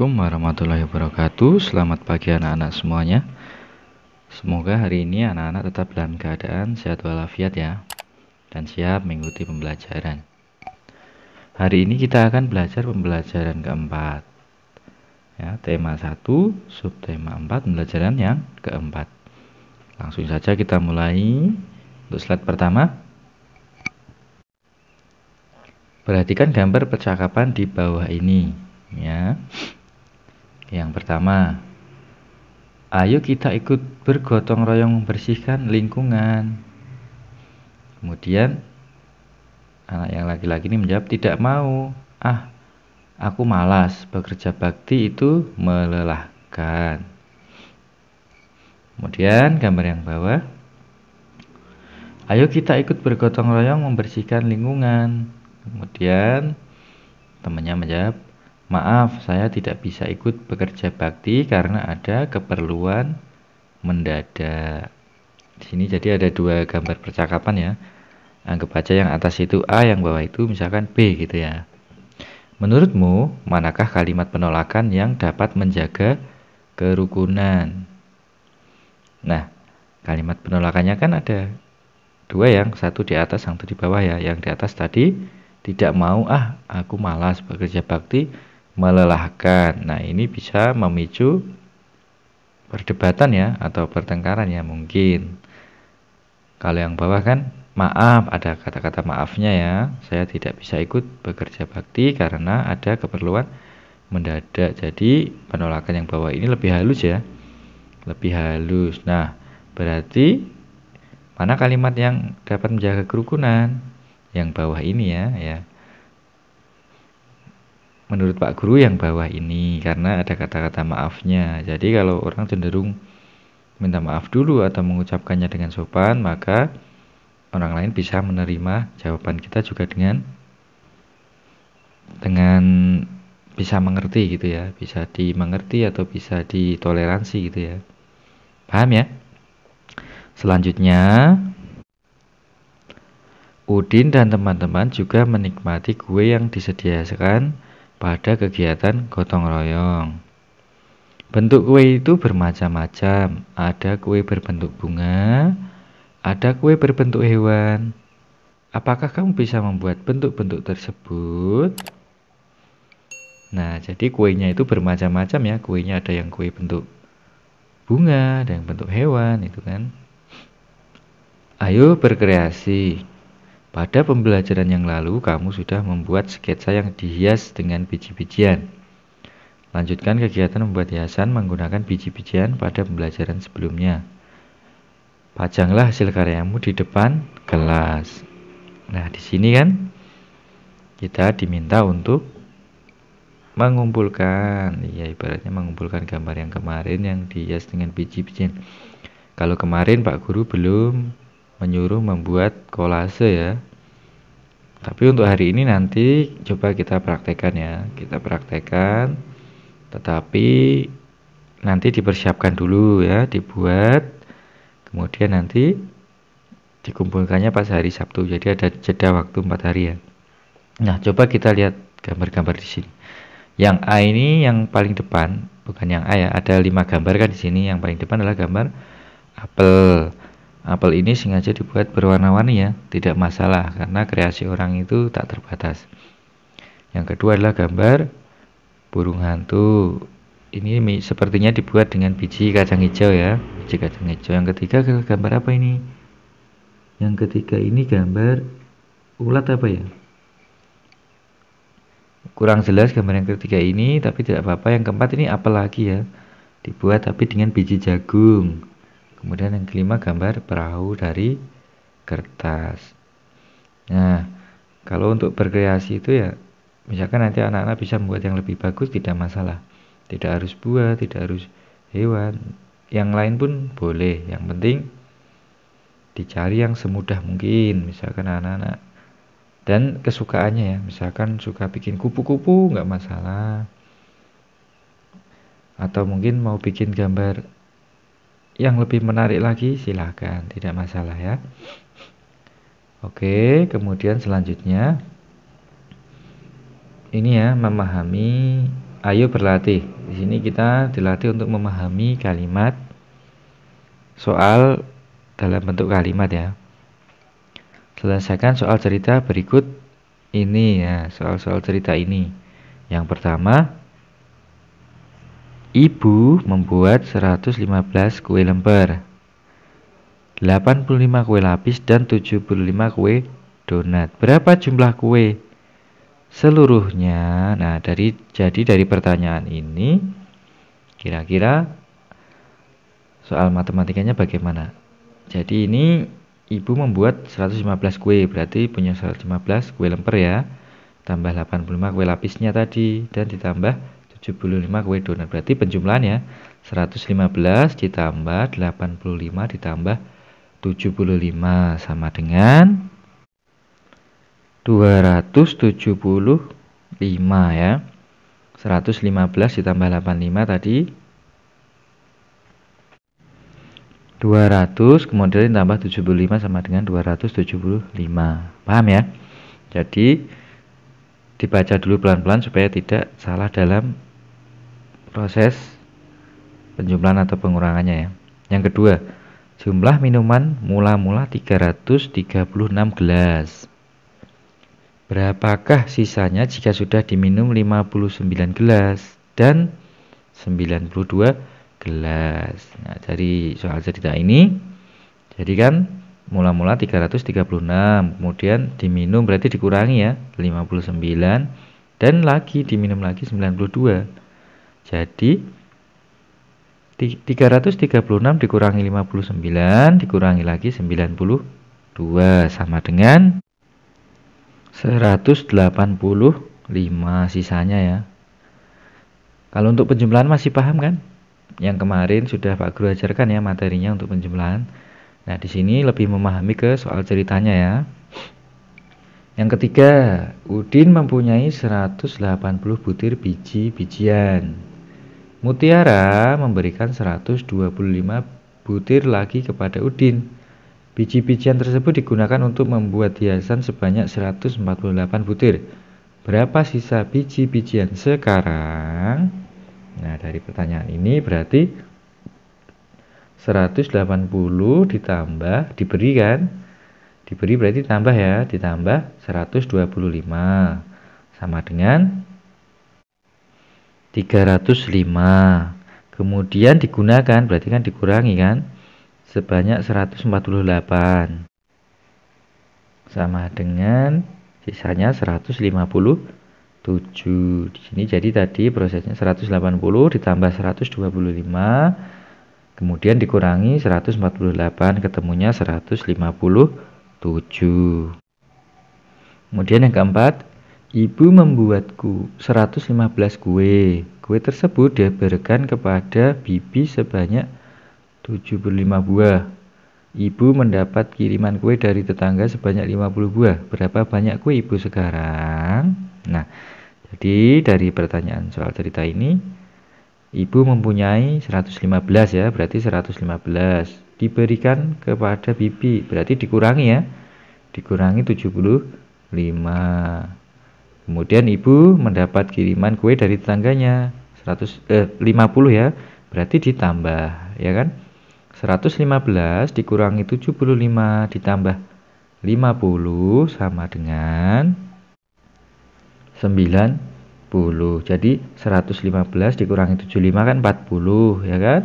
Assalamualaikum warahmatullahi wabarakatuh Selamat pagi anak-anak semuanya Semoga hari ini anak-anak tetap dalam keadaan sehat walafiat ya Dan siap mengikuti pembelajaran Hari ini kita akan belajar pembelajaran keempat ya, Tema 1, subtema 4, pembelajaran yang keempat Langsung saja kita mulai Untuk slide pertama Perhatikan gambar percakapan di bawah ini ya yang pertama, ayo kita ikut bergotong royong membersihkan lingkungan. Kemudian anak yang laki-laki ini menjawab tidak mau. Ah, aku malas bekerja bakti itu melelahkan. Kemudian gambar yang bawah. Ayo kita ikut bergotong royong membersihkan lingkungan. Kemudian temannya menjawab, Maaf, saya tidak bisa ikut bekerja bakti karena ada keperluan mendadak. Di sini jadi ada dua gambar percakapan ya. Anggap aja yang atas itu A, yang bawah itu misalkan B gitu ya. Menurutmu, manakah kalimat penolakan yang dapat menjaga kerukunan? Nah, kalimat penolakannya kan ada dua yang satu di atas, satu di bawah ya. Yang di atas tadi tidak mau ah, aku malas bekerja bakti, melelahkan. Nah, ini bisa memicu perdebatan ya atau pertengkaran ya mungkin. Kalau yang bawah kan maaf ada kata-kata maafnya ya. Saya tidak bisa ikut bekerja bakti karena ada keperluan mendadak. Jadi penolakan yang bawah ini lebih halus ya. Lebih halus. Nah, berarti mana kalimat yang dapat menjaga kerukunan? Yang bawah ini ya, ya menurut Pak Guru yang bawah ini karena ada kata-kata maafnya. Jadi kalau orang cenderung minta maaf dulu atau mengucapkannya dengan sopan, maka orang lain bisa menerima jawaban kita juga dengan dengan bisa mengerti gitu ya, bisa dimengerti atau bisa ditoleransi gitu ya. Paham ya? Selanjutnya Udin dan teman-teman juga menikmati kue yang disediakan pada kegiatan gotong royong. Bentuk kue itu bermacam-macam. Ada kue berbentuk bunga, ada kue berbentuk hewan. Apakah kamu bisa membuat bentuk-bentuk tersebut? Nah, jadi kuenya itu bermacam-macam ya. Kuenya ada yang kue bentuk bunga, ada yang bentuk hewan, itu kan. Ayo berkreasi. Pada pembelajaran yang lalu, kamu sudah membuat sketsa yang dihias dengan biji-bijian. Lanjutkan kegiatan membuat hiasan menggunakan biji-bijian pada pembelajaran sebelumnya. Pajanglah hasil karyamu di depan kelas. Nah, di sini kan kita diminta untuk mengumpulkan, ya ibaratnya mengumpulkan gambar yang kemarin yang dihias dengan biji-bijian. Kalau kemarin Pak Guru belum menyuruh membuat kolase ya. Tapi untuk hari ini nanti coba kita praktekkan ya. Kita praktekkan tetapi nanti dipersiapkan dulu ya, dibuat kemudian nanti dikumpulkannya pas hari Sabtu. Jadi ada jeda waktu 4 hari ya. Nah, coba kita lihat gambar-gambar di sini. Yang A ini yang paling depan, bukan yang A ya. Ada lima gambar kan di sini. Yang paling depan adalah gambar apel. Apel ini sengaja dibuat berwarna-warni ya, tidak masalah karena kreasi orang itu tak terbatas. Yang kedua adalah gambar burung hantu. Ini sepertinya dibuat dengan biji kacang hijau ya, biji kacang hijau. Yang ketiga gambar apa ini? Yang ketiga ini gambar ulat apa ya? Kurang jelas gambar yang ketiga ini, tapi tidak apa-apa. Yang keempat ini apel lagi ya, dibuat tapi dengan biji jagung. Kemudian yang kelima gambar perahu dari kertas. Nah, kalau untuk berkreasi itu ya misalkan nanti anak-anak bisa membuat yang lebih bagus tidak masalah. Tidak harus buah, tidak harus hewan. Yang lain pun boleh, yang penting dicari yang semudah mungkin misalkan anak-anak dan kesukaannya ya misalkan suka bikin kupu-kupu nggak masalah atau mungkin mau bikin gambar yang lebih menarik lagi silahkan tidak masalah ya oke kemudian selanjutnya ini ya memahami ayo berlatih di sini kita dilatih untuk memahami kalimat soal dalam bentuk kalimat ya selesaikan soal cerita berikut ini ya soal-soal cerita ini yang pertama Ibu membuat 115 kue lemper, 85 kue lapis dan 75 kue donat. Berapa jumlah kue seluruhnya? Nah, dari jadi dari pertanyaan ini kira-kira soal matematikanya bagaimana? Jadi ini ibu membuat 115 kue, berarti punya 115 kue lemper ya. Tambah 85 kue lapisnya tadi dan ditambah 75 kue donat. Berarti ya 115 ditambah 85 ditambah 75 sama dengan 275 ya. 115 ditambah 85 tadi 200 kemudian ditambah 75 sama dengan 275 paham ya jadi dibaca dulu pelan-pelan supaya tidak salah dalam proses penjumlahan atau pengurangannya ya. Yang kedua, jumlah minuman mula-mula 336 gelas. Berapakah sisanya jika sudah diminum 59 gelas dan 92 gelas? Nah, dari soal cerita ini, jadi kan mula-mula 336, kemudian diminum berarti dikurangi ya 59 dan lagi diminum lagi 92. Jadi 336 dikurangi 59 dikurangi lagi 92 sama dengan 185 sisanya ya. Kalau untuk penjumlahan masih paham kan? Yang kemarin sudah Pak Guru ajarkan ya materinya untuk penjumlahan. Nah, di sini lebih memahami ke soal ceritanya ya. Yang ketiga, Udin mempunyai 180 butir biji-bijian. Mutiara memberikan 125 butir lagi kepada Udin. Biji-bijian tersebut digunakan untuk membuat hiasan sebanyak 148 butir. Berapa sisa biji-bijian sekarang? Nah, dari pertanyaan ini berarti 180 ditambah diberikan diberi berarti tambah ya, ditambah 125 sama dengan 305 kemudian digunakan berarti kan dikurangi kan sebanyak 148 sama dengan sisanya 157 di sini jadi tadi prosesnya 180 ditambah 125 kemudian dikurangi 148 ketemunya 157 kemudian yang keempat Ibu membuatku 115 kue. Kue tersebut diberikan kepada bibi sebanyak 75 buah. Ibu mendapat kiriman kue dari tetangga sebanyak 50 buah. Berapa banyak kue ibu sekarang? Nah, jadi dari pertanyaan soal cerita ini, ibu mempunyai 115 ya, berarti 115 diberikan kepada bibi, berarti dikurangi ya. Dikurangi 75. Kemudian ibu mendapat kiriman kue dari tetangganya 100 eh, 50 ya. Berarti ditambah, ya kan? 115 dikurangi 75 ditambah 50 sama dengan 90. Jadi 115 dikurangi 75 kan 40, ya kan?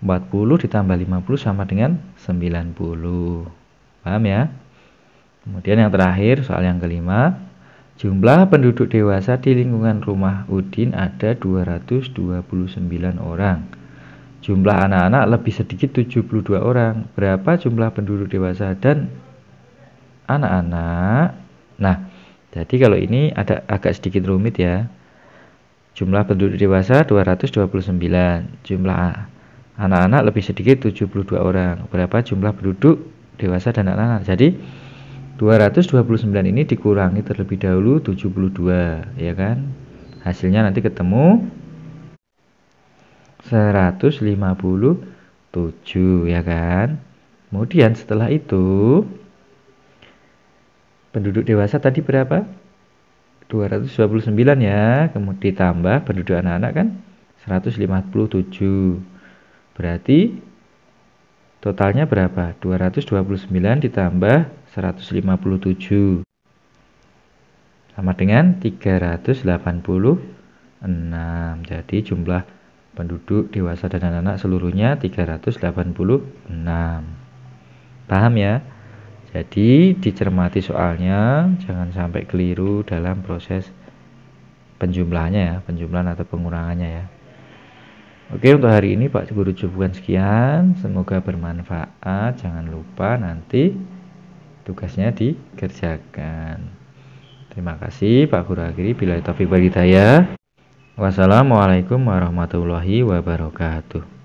40 ditambah 50 sama dengan 90. Paham ya? Kemudian yang terakhir soal yang kelima, Jumlah penduduk dewasa di lingkungan rumah Udin ada 229 orang. Jumlah anak-anak lebih sedikit 72 orang. Berapa jumlah penduduk dewasa dan anak-anak? Nah, jadi kalau ini ada agak sedikit rumit ya. Jumlah penduduk dewasa 229. Jumlah anak-anak lebih sedikit 72 orang. Berapa jumlah penduduk dewasa dan anak-anak? Jadi 229 ini dikurangi terlebih dahulu 72 ya kan hasilnya nanti ketemu 157 ya kan kemudian setelah itu penduduk dewasa tadi berapa 229 ya kemudian ditambah penduduk anak-anak kan 157 berarti Totalnya berapa? 229 ditambah 157 sama dengan 386. Jadi jumlah penduduk dewasa dan anak-anak seluruhnya 386. Paham ya? Jadi dicermati soalnya, jangan sampai keliru dalam proses penjumlahannya ya, penjumlahan atau pengurangannya ya. Oke, untuk hari ini Pak Guru cukupkan sekian. Semoga bermanfaat. Jangan lupa nanti tugasnya dikerjakan. Terima kasih Pak Guru akhiri bila itu bagi saya. Wassalamualaikum warahmatullahi wabarakatuh.